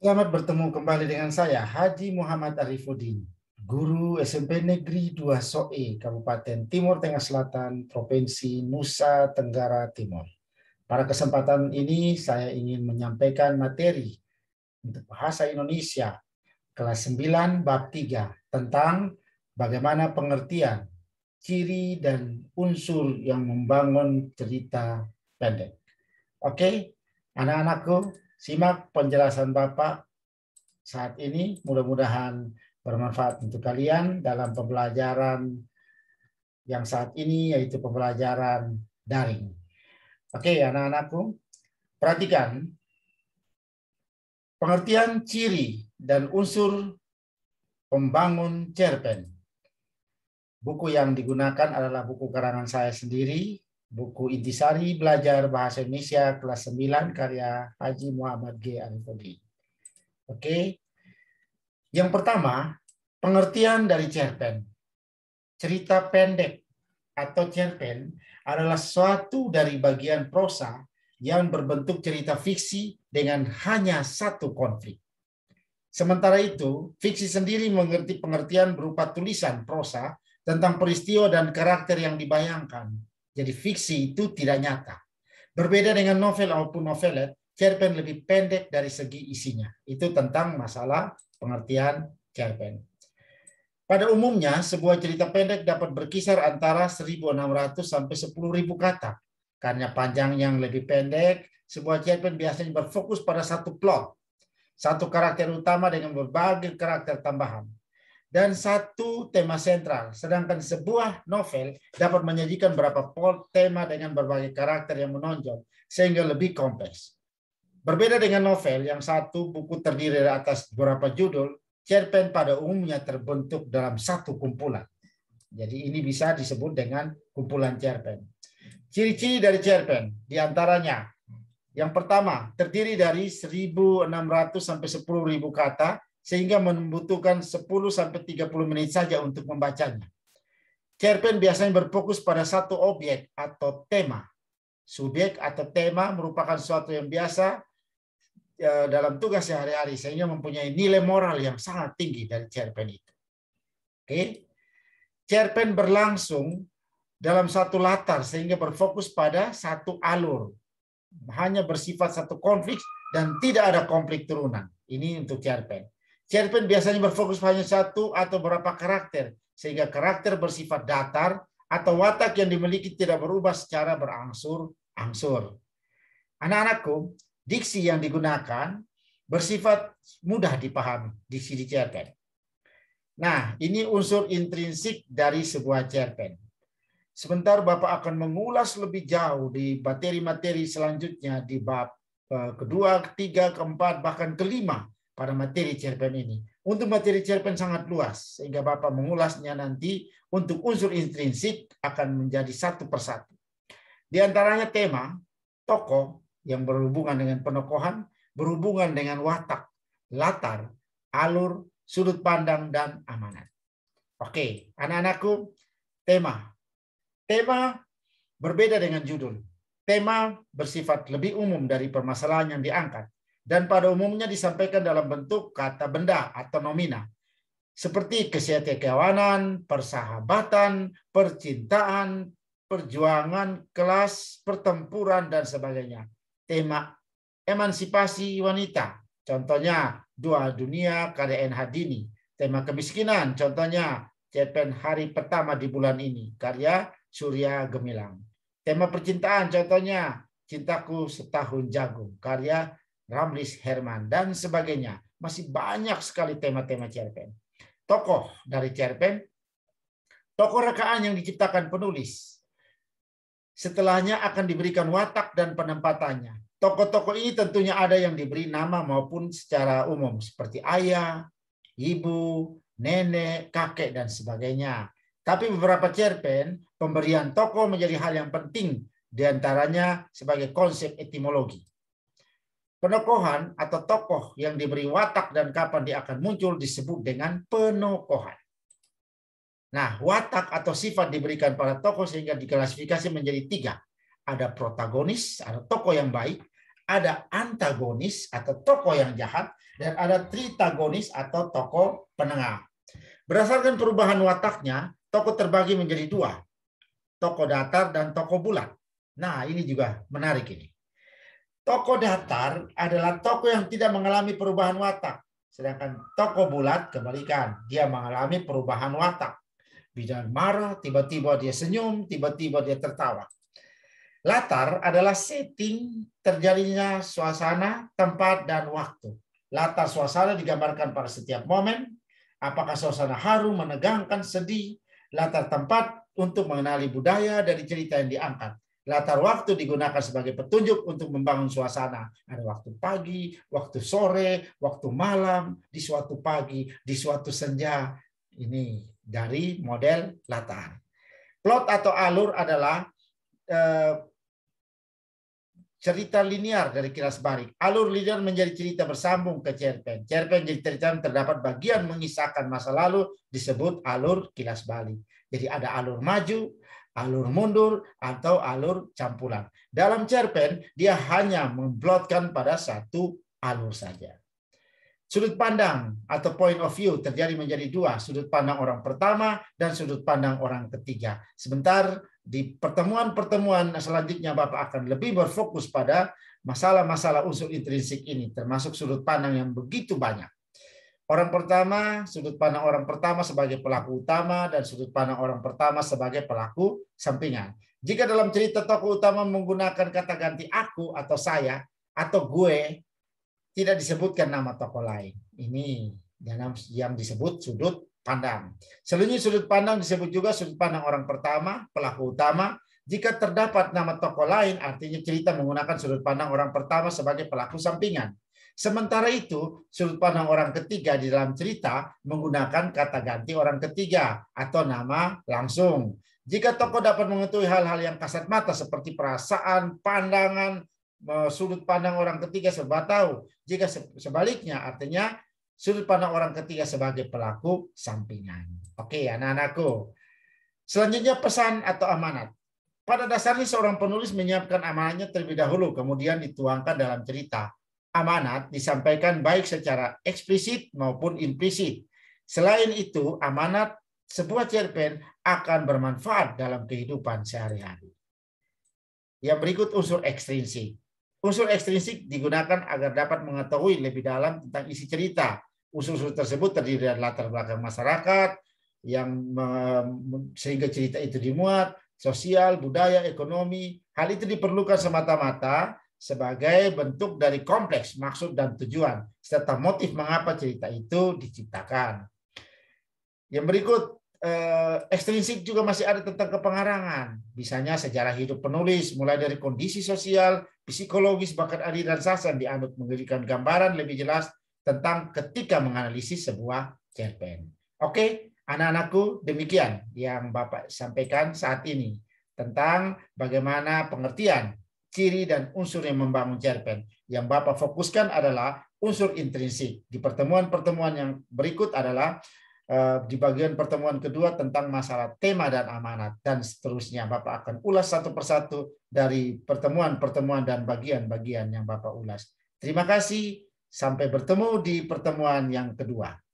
Selamat bertemu kembali dengan saya, Haji Muhammad Arifuddin, guru SMP Negeri 2 Soe, Kabupaten Timur Tengah Selatan, Provinsi Nusa Tenggara Timur. Pada kesempatan ini, saya ingin menyampaikan materi untuk Bahasa Indonesia, kelas 9, bab 3, tentang bagaimana pengertian, ciri, dan unsur yang membangun cerita pendek. Oke, anak-anakku, Simak penjelasan Bapak saat ini. Mudah-mudahan bermanfaat untuk kalian dalam pembelajaran yang saat ini yaitu pembelajaran daring. Oke, anak-anakku, perhatikan pengertian ciri dan unsur pembangun cerpen. Buku yang digunakan adalah buku karangan saya sendiri buku Intisari Belajar Bahasa Indonesia kelas 9 karya Haji Muhammad G. Anthony. Oke. Yang pertama, pengertian dari cerpen. Cerita pendek atau cerpen adalah suatu dari bagian prosa yang berbentuk cerita fiksi dengan hanya satu konflik. Sementara itu, fiksi sendiri mengerti pengertian berupa tulisan prosa tentang peristiwa dan karakter yang dibayangkan jadi fiksi itu tidak nyata. Berbeda dengan novel maupun novelet, cerpen lebih pendek dari segi isinya. Itu tentang masalah pengertian cerpen. Pada umumnya, sebuah cerita pendek dapat berkisar antara 1.600 sampai 10.000 kata. Karena panjang yang lebih pendek, sebuah cerpen biasanya berfokus pada satu plot, satu karakter utama dengan berbagai karakter tambahan dan satu tema sentral. Sedangkan sebuah novel dapat menyajikan beberapa tema dengan berbagai karakter yang menonjol, sehingga lebih kompleks. Berbeda dengan novel yang satu buku terdiri atas beberapa judul, cerpen pada umumnya terbentuk dalam satu kumpulan. Jadi ini bisa disebut dengan kumpulan cerpen. Ciri-ciri dari cerpen diantaranya, yang pertama terdiri dari 1.600 sampai 10.000 kata, sehingga membutuhkan 10 sampai 30 menit saja untuk membacanya. Cerpen biasanya berfokus pada satu objek atau tema. Subjek atau tema merupakan suatu yang biasa ya, dalam tugas sehari-hari sehingga mempunyai nilai moral yang sangat tinggi dari cerpen itu. Oke. Cerpen berlangsung dalam satu latar sehingga berfokus pada satu alur. Hanya bersifat satu konflik dan tidak ada konflik turunan. Ini untuk cerpen. Cerpen biasanya berfokus hanya satu atau beberapa karakter, sehingga karakter bersifat datar atau watak yang dimiliki tidak berubah secara berangsur-angsur. Anak-anakku, diksi yang digunakan bersifat mudah dipahami, diksi di cerpen. Nah, ini unsur intrinsik dari sebuah cerpen. Sebentar Bapak akan mengulas lebih jauh di materi-materi selanjutnya di bab eh, kedua, ketiga, keempat, bahkan kelima pada materi cerpen ini. Untuk materi cerpen sangat luas, sehingga Bapak mengulasnya nanti untuk unsur intrinsik akan menjadi satu persatu. Di antaranya tema, toko yang berhubungan dengan penokohan, berhubungan dengan watak, latar, alur, sudut pandang, dan amanat. Oke, anak-anakku, tema. Tema berbeda dengan judul. Tema bersifat lebih umum dari permasalahan yang diangkat dan pada umumnya disampaikan dalam bentuk kata benda atau nomina seperti kesehatan kesetiakawanan, persahabatan, percintaan, perjuangan, kelas, pertempuran dan sebagainya. Tema emansipasi wanita, contohnya Dua Dunia KDN Hadini. Tema kemiskinan, contohnya Cepen Hari Pertama di Bulan Ini, karya Surya Gemilang. Tema percintaan, contohnya Cintaku Setahun Jagung, karya Ramlis Herman, dan sebagainya. Masih banyak sekali tema-tema cerpen. Tokoh dari cerpen, tokoh rekaan yang diciptakan penulis. Setelahnya akan diberikan watak dan penempatannya. Tokoh-tokoh ini tentunya ada yang diberi nama maupun secara umum, seperti ayah, ibu, nenek, kakek, dan sebagainya. Tapi beberapa cerpen, pemberian tokoh menjadi hal yang penting, diantaranya sebagai konsep etimologi. Penokohan atau tokoh yang diberi watak dan kapan dia akan muncul disebut dengan penokohan. Nah, watak atau sifat diberikan pada tokoh sehingga diklasifikasi menjadi tiga. Ada protagonis, ada tokoh yang baik, ada antagonis atau tokoh yang jahat, dan ada tritagonis atau tokoh penengah. Berdasarkan perubahan wataknya, tokoh terbagi menjadi dua, tokoh datar dan tokoh bulat. Nah, ini juga menarik ini. Toko datar adalah toko yang tidak mengalami perubahan watak. Sedangkan toko bulat kebalikan, dia mengalami perubahan watak. Bila marah, tiba-tiba dia senyum, tiba-tiba dia tertawa. Latar adalah setting terjadinya suasana, tempat, dan waktu. Latar suasana digambarkan pada setiap momen. Apakah suasana haru, menegangkan, sedih, latar tempat untuk mengenali budaya dari cerita yang diangkat Latar waktu digunakan sebagai petunjuk untuk membangun suasana. Ada waktu pagi, waktu sore, waktu malam, di suatu pagi, di suatu senja. Ini dari model latar. Plot atau alur adalah eh, cerita linear dari kilas balik. Alur linear menjadi cerita bersambung ke cerpen. Cerpen jadi cerita yang terdapat bagian mengisahkan masa lalu disebut alur kilas balik. Jadi ada alur maju, alur mundur, atau alur campuran. Dalam cerpen, dia hanya memblotkan pada satu alur saja. Sudut pandang atau point of view terjadi menjadi dua, sudut pandang orang pertama dan sudut pandang orang ketiga. Sebentar, di pertemuan-pertemuan selanjutnya Bapak akan lebih berfokus pada masalah-masalah unsur intrinsik ini, termasuk sudut pandang yang begitu banyak. Orang pertama, sudut pandang orang pertama sebagai pelaku utama dan sudut pandang orang pertama sebagai pelaku sampingan. Jika dalam cerita tokoh utama menggunakan kata ganti aku atau saya atau gue, tidak disebutkan nama tokoh lain. Ini dalam yang disebut sudut pandang. Selanjutnya sudut pandang disebut juga sudut pandang orang pertama, pelaku utama. Jika terdapat nama tokoh lain, artinya cerita menggunakan sudut pandang orang pertama sebagai pelaku sampingan. Sementara itu, sudut pandang orang ketiga di dalam cerita menggunakan kata ganti orang ketiga atau nama langsung. Jika tokoh dapat mengetahui hal-hal yang kasat mata seperti perasaan, pandangan, e, sudut pandang orang ketiga serba tahu. Jika sebaliknya artinya sudut pandang orang ketiga sebagai pelaku sampingan. Oke anak-anakku. Selanjutnya pesan atau amanat. Pada dasarnya seorang penulis menyiapkan amanatnya terlebih dahulu kemudian dituangkan dalam cerita amanat disampaikan baik secara eksplisit maupun implisit. Selain itu, amanat sebuah cerpen akan bermanfaat dalam kehidupan sehari-hari. Yang berikut unsur ekstrinsik. Unsur ekstrinsik digunakan agar dapat mengetahui lebih dalam tentang isi cerita. Unsur-unsur tersebut terdiri dari latar belakang masyarakat yang sehingga cerita itu dimuat, sosial, budaya, ekonomi. Hal itu diperlukan semata-mata sebagai bentuk dari kompleks maksud dan tujuan serta motif mengapa cerita itu diciptakan. Yang berikut eh, ekstrinsik juga masih ada tentang kepengarangan, misalnya sejarah hidup penulis mulai dari kondisi sosial, psikologis bahkan Ari dan Sasan dianut memberikan gambaran lebih jelas tentang ketika menganalisis sebuah cerpen. Oke, anak-anakku demikian yang Bapak sampaikan saat ini tentang bagaimana pengertian ciri dan unsur yang membangun cerpen. Yang Bapak fokuskan adalah unsur intrinsik. Di pertemuan-pertemuan yang berikut adalah eh, di bagian pertemuan kedua tentang masalah tema dan amanat dan seterusnya Bapak akan ulas satu persatu dari pertemuan-pertemuan dan bagian-bagian yang Bapak ulas. Terima kasih, sampai bertemu di pertemuan yang kedua.